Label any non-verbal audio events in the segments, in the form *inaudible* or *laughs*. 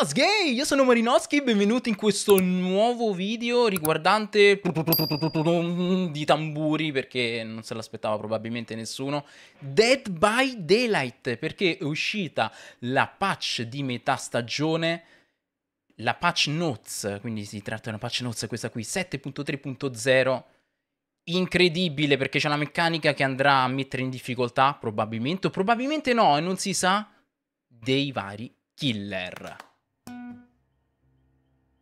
Buenas gay, io sono Marinoschi, benvenuti in questo nuovo video riguardante di tamburi perché non se l'aspettava probabilmente nessuno Dead by Daylight perché è uscita la patch di metà stagione la patch notes, quindi si tratta di una patch notes questa qui 7.3.0 incredibile perché c'è una meccanica che andrà a mettere in difficoltà probabilmente o probabilmente no e non si sa dei vari killer.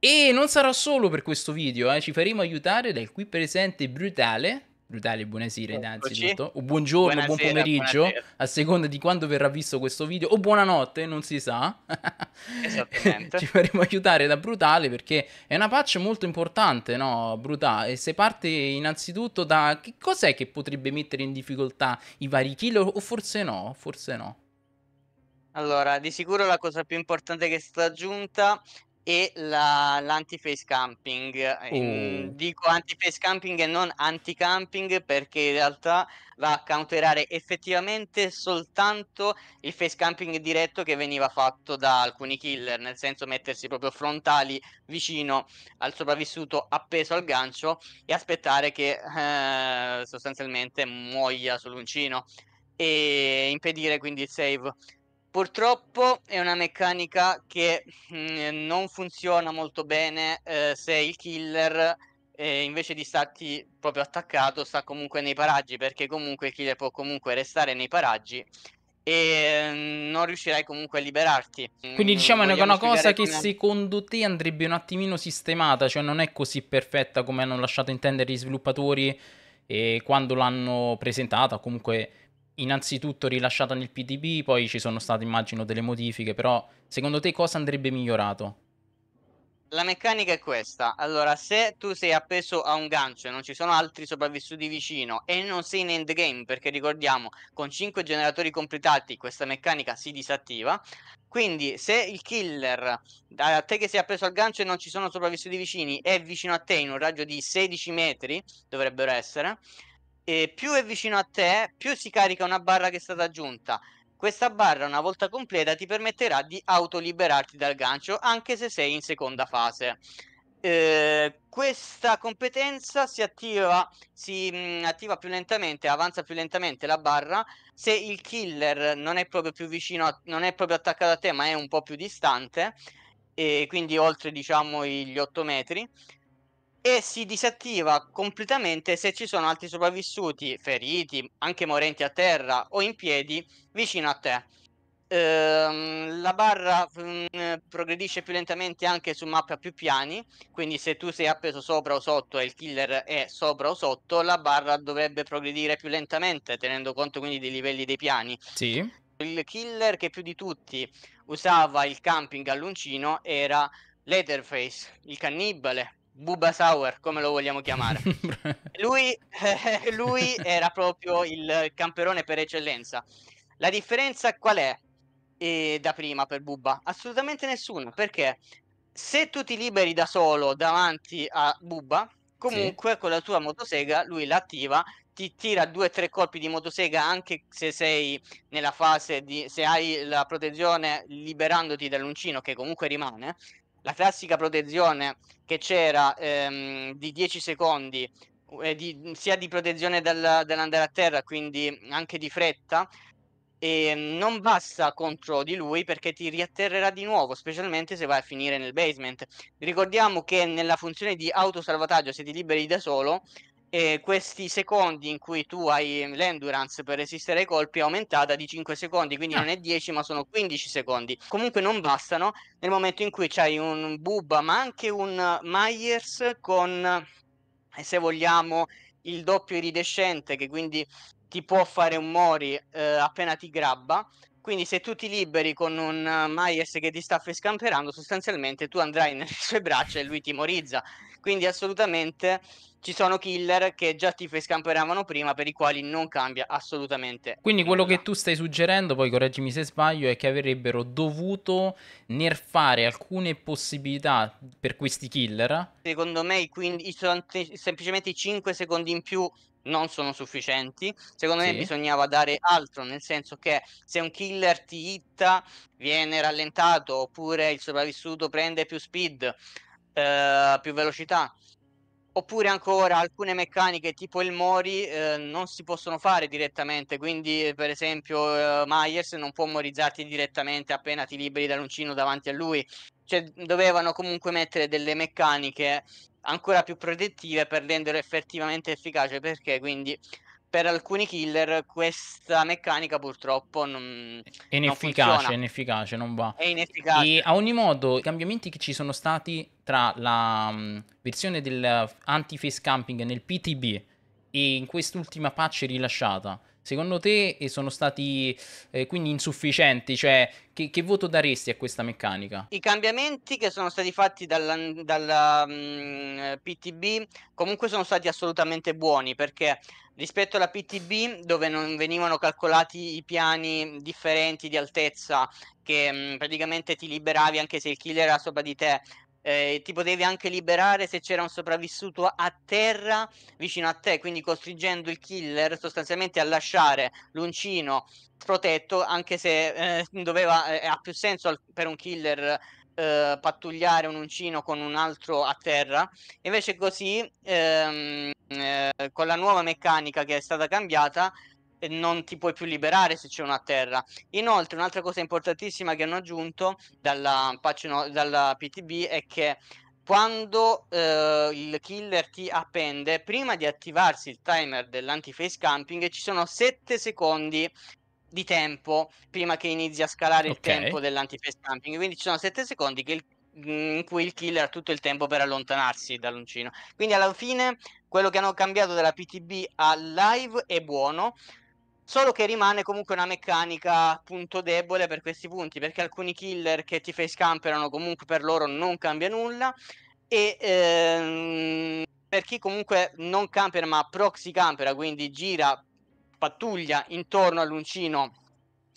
E non sarà solo per questo video, eh, ci faremo aiutare dal qui presente brutale. Brutale, buonasera innanzitutto, o buongiorno, buonasera, buon pomeriggio, buonasera. a seconda di quando verrà visto questo video, o buonanotte, non si sa. Esattamente. *laughs* ci faremo aiutare da Brutale perché è una patch molto importante, no, Brutale? se parte innanzitutto da... Che cos'è che potrebbe mettere in difficoltà i vari kill o forse no, forse no? Allora, di sicuro la cosa più importante che è stata aggiunta e la, l'anti-face camping. Mm. Dico anti-face camping e non anti-camping perché in realtà va a counterare effettivamente soltanto il face camping diretto che veniva fatto da alcuni killer, nel senso mettersi proprio frontali vicino al sopravvissuto appeso al gancio e aspettare che eh, sostanzialmente muoia sull'uncino e impedire quindi il save. Purtroppo è una meccanica che mh, mm, non funziona molto bene eh, se il killer eh, invece di starti proprio attaccato sta comunque nei paraggi perché comunque il killer può comunque restare nei paraggi e mh, mm, non riuscirai comunque a liberarti. Quindi mm, diciamo è una cosa che come... secondo te andrebbe un attimino sistemata, cioè non è così perfetta come hanno lasciato intendere gli sviluppatori quando l'hanno presentata, comunque innanzitutto rilasciata nel PDB, poi ci sono state immagino delle modifiche, però secondo te cosa andrebbe migliorato? La meccanica è questa. Allora, se tu sei appeso a un gancio e non ci sono altri sopravvissuti vicino e non sei in endgame, perché ricordiamo, con 5 generatori completati questa meccanica si disattiva. Quindi, se il killer, da te che sei appeso al gancio e non ci sono sopravvissuti vicini, è vicino a te in un raggio di 16 metri, dovrebbero essere, e più è vicino a te, più si carica una barra che è stata aggiunta. Questa barra, una volta completa, ti permetterà di autoliberarti dal gancio anche se sei in seconda fase. Eh, questa competenza si attiva, si mh, mm, attiva più lentamente, avanza più lentamente la barra se il killer non è proprio più vicino, a, non è proprio attaccato a te, ma è un po' più distante, e quindi oltre diciamo gli 8 metri e si disattiva completamente se ci sono altri sopravvissuti, feriti, anche morenti a terra o in piedi vicino a te. Ehm, la barra mh, mm, progredisce più lentamente anche su mappe a più piani, quindi se tu sei appeso sopra o sotto e il killer è sopra o sotto, la barra dovrebbe progredire più lentamente, tenendo conto quindi dei livelli dei piani. Sì. Il killer che più di tutti usava il camping all'uncino era Letterface, il cannibale, Bubba Sauer, come lo vogliamo chiamare. *laughs* lui, *laughs* lui era proprio il camperone per eccellenza. La differenza qual è eh, da prima per Bubba? Assolutamente nessuna, perché se tu ti liberi da solo davanti a Bubba, comunque sì. con la tua motosega lui l'attiva, ti tira due o tre colpi di motosega anche se sei nella fase di se hai la protezione liberandoti dall'uncino che comunque rimane, la classica protezione che c'era ehm, di 10 secondi, eh, di, sia di protezione del, dell'andare a terra, quindi anche di fretta, e non basta contro di lui perché ti riatterrerà di nuovo, specialmente se vai a finire nel basement. Ricordiamo che nella funzione di autosalvataggio, se ti liberi da solo, eh, questi secondi in cui tu hai l'endurance per resistere ai colpi è aumentata di 5 secondi, quindi ah. non è 10 ma sono 15 secondi. Comunque non bastano nel momento in cui c'hai un Bubba ma anche un Myers con, eh, se vogliamo, il doppio iridescente che quindi ti può fare un Mori eh, appena ti grabba. Quindi se tu ti liberi con un Myers che ti sta fescamperando, sostanzialmente tu andrai *laughs* nelle sue braccia e lui ti morizza. Quindi assolutamente ci sono killer che già ti scamperavano prima per i quali non cambia assolutamente. Quindi quello che tu stai suggerendo, poi correggimi se sbaglio, è che avrebbero dovuto nerfare alcune possibilità per questi killer. Secondo me i 15, sono semplicemente i 5 secondi in più non sono sufficienti. Secondo sì. me bisognava dare altro, nel senso che se un killer ti hitta viene rallentato oppure il sopravvissuto prende più speed, eh, più velocità Oppure ancora alcune meccaniche tipo il Mori eh, non si possono fare direttamente, quindi eh, per esempio eh, Myers non può morizzarti direttamente appena ti liberi dall'uncino davanti a lui, cioè dovevano comunque mettere delle meccaniche ancora più protettive per renderlo effettivamente efficace perché quindi per alcuni killer questa meccanica purtroppo non è inefficace, non inefficace, non va. È inefficace. E a ogni modo, i cambiamenti che ci sono stati tra la um, versione del anti-face camping nel PTB e in quest'ultima patch rilasciata secondo te sono stati eh, quindi insufficienti? Cioè, che, che, voto daresti a questa meccanica? I cambiamenti che sono stati fatti dalla, dalla um, PTB comunque sono stati assolutamente buoni perché rispetto alla PTB dove non venivano calcolati i piani differenti di altezza che um, praticamente ti liberavi anche se il killer era sopra di te eh, ti potevi anche liberare se c'era un sopravvissuto a terra vicino a te, quindi costringendo il killer sostanzialmente a lasciare l'uncino protetto, anche se eh, doveva, eh, ha più senso al, per un killer eh, pattugliare un uncino con un altro a terra. Invece così, ehm, eh, con la nuova meccanica che è stata cambiata, non ti puoi più liberare se c'è una terra. Inoltre, un'altra cosa importantissima che hanno aggiunto dalla, dalla PTB è che quando eh, il killer ti appende, prima di attivarsi il timer dell'anti-face camping, ci sono 7 secondi di tempo prima che inizi a scalare okay. il tempo dell'anti-face camping. Quindi ci sono 7 secondi il, in cui il killer ha tutto il tempo per allontanarsi dall'uncino. Quindi alla fine quello che hanno cambiato dalla PTB a live è buono Solo che rimane comunque una meccanica punto debole per questi punti, perché alcuni killer che ti face camperano comunque per loro non cambia nulla. E ehm, per chi comunque non camper ma proxy campera, quindi gira, pattuglia intorno all'uncino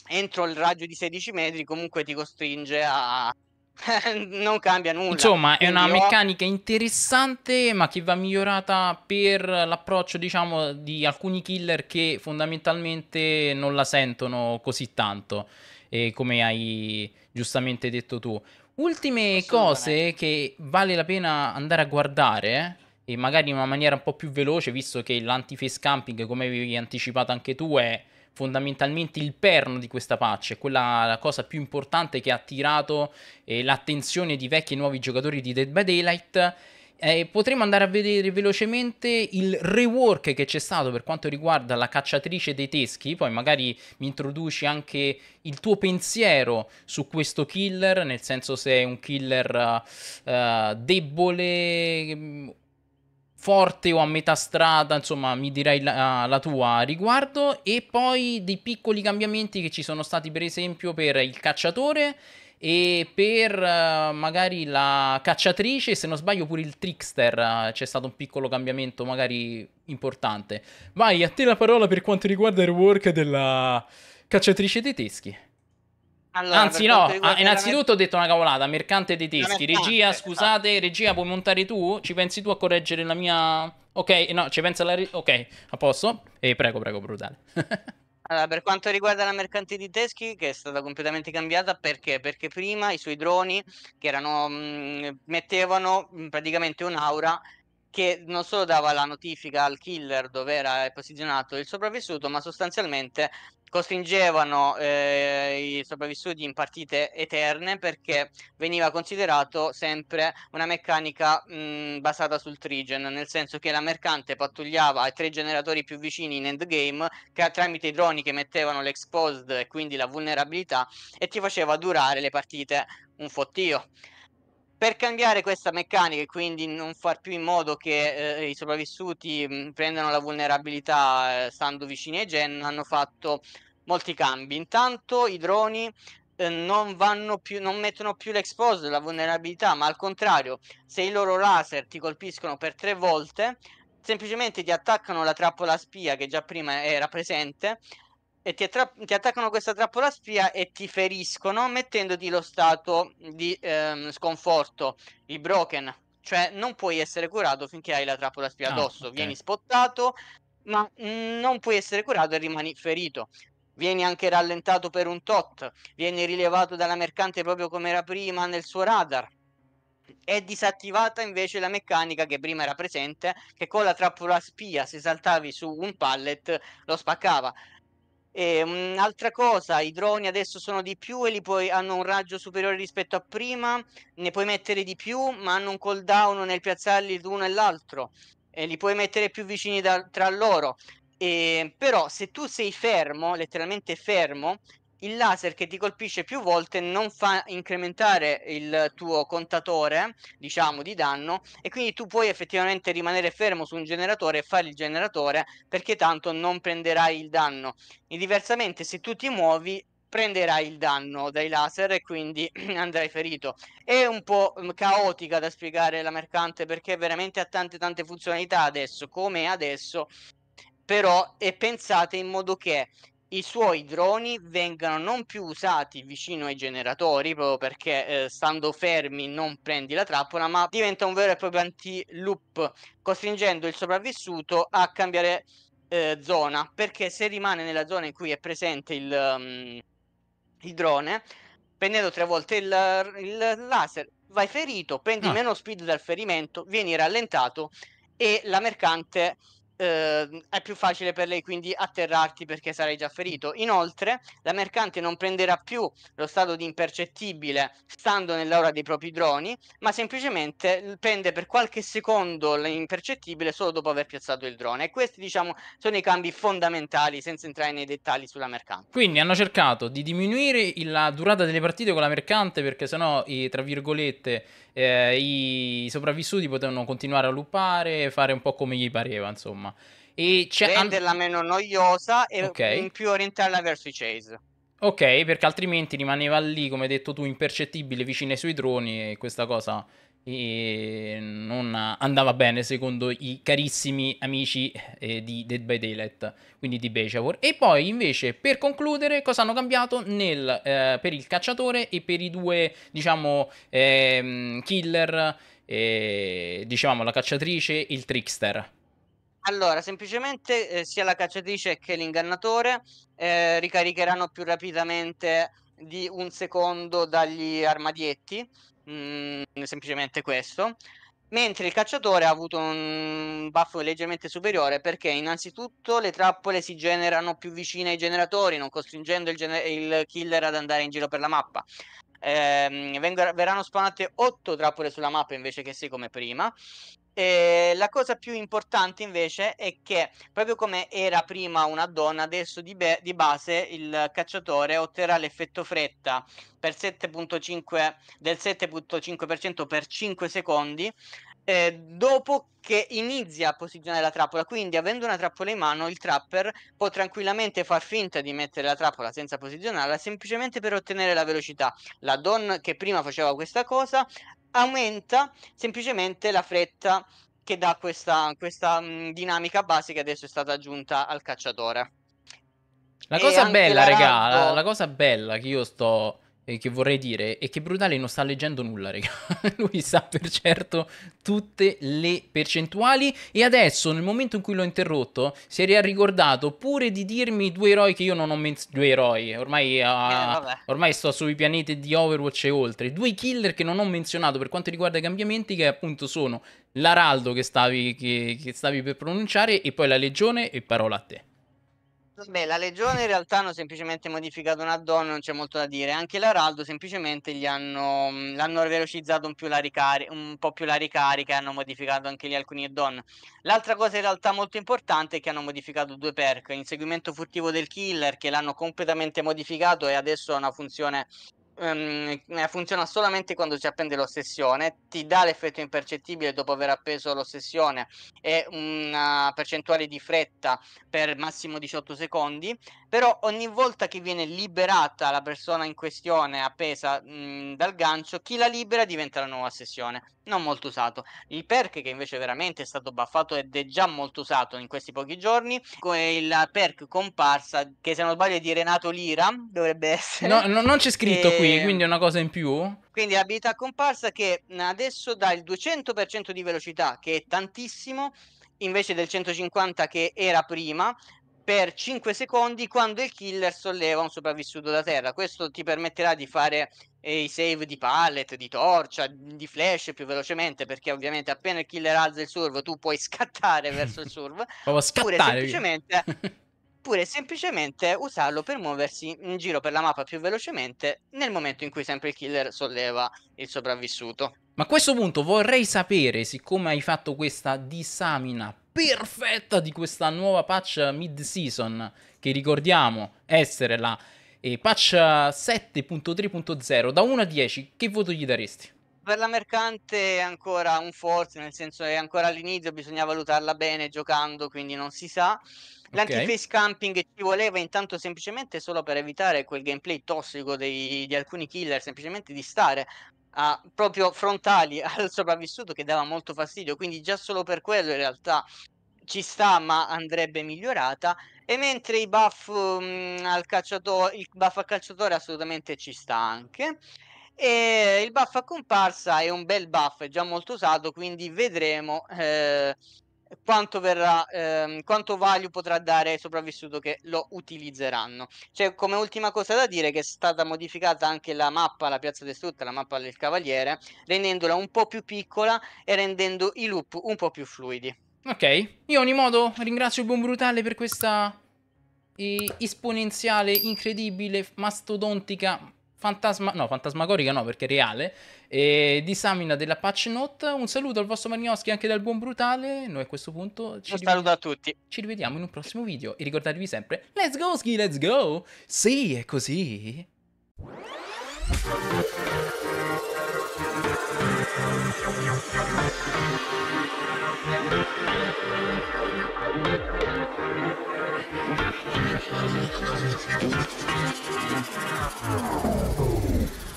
entro il raggio di 16 metri, comunque ti costringe a, *laughs* non cambia nulla. Insomma, è una oh. meccanica interessante, ma che va migliorata per l'approccio, diciamo, di alcuni killer che fondamentalmente non la sentono così tanto, eh, come hai giustamente detto tu. Ultime cose che vale la pena andare a guardare. Eh, e magari in una maniera un po' più veloce, visto che l'anti-face camping, come avevi anticipato anche tu, è fondamentalmente il perno di questa patch, è quella la cosa più importante che ha attirato eh, l'attenzione di vecchi e nuovi giocatori di Dead by Daylight. Eh, potremo andare a vedere velocemente il rework che c'è stato per quanto riguarda la cacciatrice dei teschi. Poi magari mi introduci anche il tuo pensiero su questo killer, nel senso se è un killer uh, debole mm, forte o a metà strada, insomma, mi direi la, la, tua riguardo e poi dei piccoli cambiamenti che ci sono stati per esempio per il cacciatore e per eh, magari la cacciatrice, se non sbaglio pure il trickster, eh, c'è stato un piccolo cambiamento magari importante. Vai, a te la parola per quanto riguarda il work della cacciatrice dei teschi. Allora, Anzi, no, innanzitutto ho detto una cavolata. Mercante dei teschi. Regia, esatto. scusate, regia, puoi montare tu? Ci pensi tu a correggere la mia. Ok, no, ci pensa la. Ok, a posto? E prego, prego, brutale. *laughs* allora, per quanto riguarda la mercante teschi, che è stata completamente cambiata perché? Perché prima i suoi droni, che erano. Mh, mm, mettevano mh, mm, praticamente un'aura che non solo dava la notifica al killer dove era posizionato il sopravvissuto, ma sostanzialmente costringevano eh, i sopravvissuti in partite eterne perché veniva considerato sempre una meccanica mh, mm, basata sul trigen, nel senso che la mercante pattugliava i tre generatori più vicini in endgame che tramite i droni che mettevano l'exposed e quindi la vulnerabilità e ti faceva durare le partite un fottio. Per cambiare questa meccanica e quindi non far più in modo che eh, i sopravvissuti mh, mm, prendano la vulnerabilità eh, stando vicini ai gen, hanno fatto molti cambi. Intanto i droni eh, non, più, non, mettono più l'expose, la vulnerabilità, ma al contrario, se i loro laser ti colpiscono per tre volte, semplicemente ti attaccano la trappola spia che già prima era presente e ti, attra- ti attaccano questa trappola spia e ti feriscono mettendoti lo stato di ehm, sconforto, il broken, cioè non puoi essere curato finché hai la trappola spia ah, addosso, ah, okay. vieni spottato ma mm, non puoi essere curato e rimani ferito. Vieni anche rallentato per un tot, vieni rilevato dalla mercante proprio come era prima nel suo radar. È disattivata invece la meccanica che prima era presente, che con la trappola spia, se saltavi su un pallet, lo spaccava. E ehm, un'altra mhmm, cosa, i droni adesso sono di più e li puoi, hanno un raggio superiore rispetto a prima, ne puoi mettere di più, ma hanno un cooldown nel piazzarli l'uno e l'altro, e li puoi mettere più vicini da, tra loro. E, ehm, però se tu sei fermo, letteralmente fermo, il laser che ti colpisce più volte non fa incrementare il tuo contatore, diciamo, di danno e quindi tu puoi effettivamente rimanere fermo su un generatore e fare il generatore perché tanto non prenderai il danno. E diversamente se tu ti muovi prenderai il danno dai laser e quindi *clears throat* andrai ferito. È un po' mm, caotica da spiegare la mercante perché veramente ha tante tante funzionalità adesso, come adesso, però è pensata in modo che i suoi droni vengano non più usati vicino ai generatori proprio perché eh, stando fermi non prendi la trappola ma diventa un vero e proprio anti-loop costringendo il sopravvissuto a cambiare eh, zona perché se rimane nella zona in cui è presente il, um, il drone prendendo tre volte il, il laser vai ferito prendi no. Ah. meno speed dal ferimento vieni rallentato e la mercante eh, è più facile per lei quindi atterrarti perché sarai già ferito. Inoltre, la mercante non prenderà più lo stato di impercettibile stando nell'aura dei propri droni, ma semplicemente prende per qualche secondo l'impercettibile solo dopo aver piazzato il drone. E questi, diciamo, sono i cambi fondamentali, senza entrare nei dettagli sulla mercante. Quindi hanno cercato di diminuire la durata delle partite con la mercante perché sennò, i, tra virgolette, eh, i sopravvissuti potevano continuare a loopare, e fare un po' come gli pareva, insomma trama. E c'è renderla an... meno noiosa e okay. in più orientarla verso i chase. Ok, perché altrimenti rimaneva lì, come hai detto tu, impercettibile, vicino ai suoi droni e questa cosa e non andava bene secondo i carissimi amici eh, di Dead by Daylight, quindi di Bejavor. E poi invece per concludere cosa hanno cambiato nel, eh, per il cacciatore e per i due diciamo ehm, eh, killer, diciamo la cacciatrice e il trickster. Allora, semplicemente eh, sia la cacciatrice che l'ingannatore eh, ricaricheranno più rapidamente di un secondo dagli armadietti, mm, semplicemente questo. Mentre il cacciatore ha avuto un buffo leggermente superiore perché innanzitutto le trappole si generano più vicine ai generatori, non costringendo il, gener- il killer ad andare in giro per la mappa ehm, veng- verranno spawnate 8 trappole sulla mappa invece che 6 come prima. E la cosa più importante invece è che proprio come era prima una donna, adesso di, be- di base il cacciatore otterrà l'effetto fretta 7.5, del 7.5% per 5 secondi eh, dopo che inizia a posizionare la trappola. Quindi, avendo una trappola in mano, il trapper può tranquillamente far finta di mettere la trappola senza posizionarla, semplicemente per ottenere la velocità. La Don che prima faceva questa cosa aumenta semplicemente la fretta che dà questa, questa mh, mm, dinamica base che adesso è stata aggiunta al cacciatore. La cosa bella, la raga, la, la cosa bella che io sto eh, che vorrei dire è che Brutale non sta leggendo nulla, raga. *laughs* Lui sa per certo tutte le percentuali e adesso, nel momento in cui l'ho interrotto, si era ricordato pure di dirmi due eroi che io non ho menzionato. Due eroi, ormai, uh, eh, ormai, sto sui pianeti di Overwatch e oltre. Due killer che non ho menzionato per quanto riguarda i cambiamenti, che appunto sono l'Araldo che stavi, che, che stavi per pronunciare e poi la Legione e parola a te. Beh, la Legione in realtà hanno semplicemente modificato un add non c'è molto da dire. Anche l'Araldo semplicemente gli hanno, mm, l'hanno velocizzato un, ricari- un, po' più la ricarica e hanno modificato anche lì alcuni add-on. L'altra cosa in realtà molto importante è che hanno modificato due perk, inseguimento furtivo del killer che l'hanno completamente modificato e adesso ha una funzione um, funziona solamente quando si appende l'ossessione, ti dà l'effetto impercettibile dopo aver appeso l'ossessione e una percentuale di fretta per massimo 18 secondi, però ogni volta che viene liberata la persona in questione appesa mh, dal gancio, chi la libera diventa la nuova sessione non molto usato. Il perk che invece veramente è stato buffato ed è già molto usato in questi pochi giorni, è il perk comparsa che se non sbaglio è di Renato Lira, dovrebbe *laughs* essere. No, no non c'è scritto che... qui, ehm, quindi è una cosa in più. Quindi abilità comparsa che adesso dà il 200% di velocità, che è tantissimo, invece del 150 che era prima, per 5 secondi quando il killer solleva un sopravvissuto da terra. Questo ti permetterà di fare eh, i save di pallet, di torcia, di flash più velocemente, perché ovviamente appena il killer alza il serve tu puoi scattare verso il serve. *laughs* Proprio scattare. Oppure semplicemente, oppure *laughs* semplicemente usarlo per muoversi in giro per la mappa più velocemente nel momento in cui sempre il killer solleva il sopravvissuto. Ma a questo punto vorrei sapere, siccome hai fatto questa disamina perfetta di questa nuova patch mid-season, che ricordiamo essere la eh, patch 7.3.0, da 1 a 10, che voto gli daresti? Per la mercante è ancora un forte, nel senso è ancora all'inizio, bisogna valutarla bene giocando, quindi non si sa. L'antiface okay. camping ci voleva intanto semplicemente solo per evitare quel gameplay tossico dei, di alcuni killer, semplicemente di stare a, proprio frontali *laughs* al sopravvissuto che dava molto fastidio, quindi già solo per quello in realtà ci sta ma andrebbe migliorata e mentre i buff um, al cacciatore, il buff al cacciatore assolutamente ci sta anche e il buff a comparsa è un bel buff, è già molto usato, quindi vedremo eh, quanto, verrà, ehm, quanto value potrà dare ai sopravvissuti che lo utilizzeranno. C'è cioè, come ultima cosa da dire che è stata modificata anche la mappa, la piazza distrutta, la mappa del cavaliere, rendendola un po' più piccola e rendendo i loop un po' più fluidi. Ok, io ogni modo ringrazio il buon Brutale per questa eh, esponenziale, incredibile, mastodontica fantasma- no, fantasmagorica no, perché è reale, e di Samina della Patch Note. Un saluto al vostro Magnoschi anche dal buon Brutale. Noi a questo punto ci, tutti. ci rivediamo in un prossimo video e ricordatevi sempre, let's go Ski, let's go! Sì, è così! Thank you. Oh.